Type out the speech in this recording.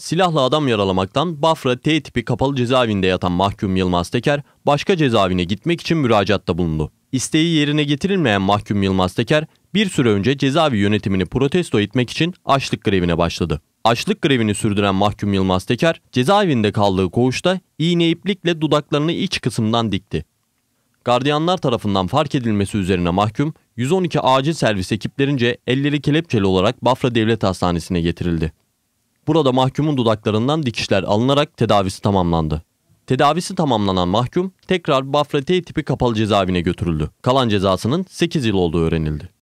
Silahla adam yaralamaktan Bafra T tipi kapalı cezaevinde yatan mahkum Yılmaz Teker başka cezaevine gitmek için müracaatta bulundu. İsteği yerine getirilmeyen mahkum Yılmaz Teker bir süre önce cezaevi yönetimini protesto etmek için açlık grevine başladı. Açlık grevini sürdüren mahkum Yılmaz Teker cezaevinde kaldığı koğuşta iğne iplikle dudaklarını iç kısımdan dikti. Gardiyanlar tarafından fark edilmesi üzerine mahkum 112 acil servis ekiplerince elleri kelepçeli olarak Bafra Devlet Hastanesi'ne getirildi. Burada mahkumun dudaklarından dikişler alınarak tedavisi tamamlandı. Tedavisi tamamlanan mahkum tekrar Bafra tipi kapalı cezaevine götürüldü. Kalan cezasının 8 yıl olduğu öğrenildi.